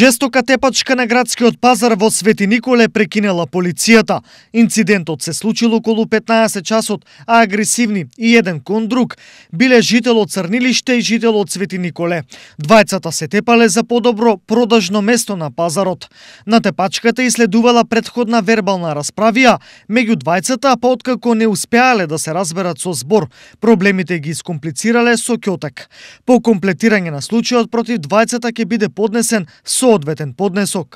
Жестока тепачка на градскиот пазар во Свети Николе прекинела полицијата. Инцидентот се случил околу 15 часот, а агресивни и еден кон друг биле жител од Црнилиште и жител од Свети Николе. Двајцата се тепале за подобро продажно место на пазарот. На тепачката следувала предходна вербална расправија меѓу двајцата, па откако не успеале да се разберат со збор, проблемите ги скомплицирале со кјотек. По комплетирање на случајот против двајцата ќе биде поднесен со odve ten podnesok.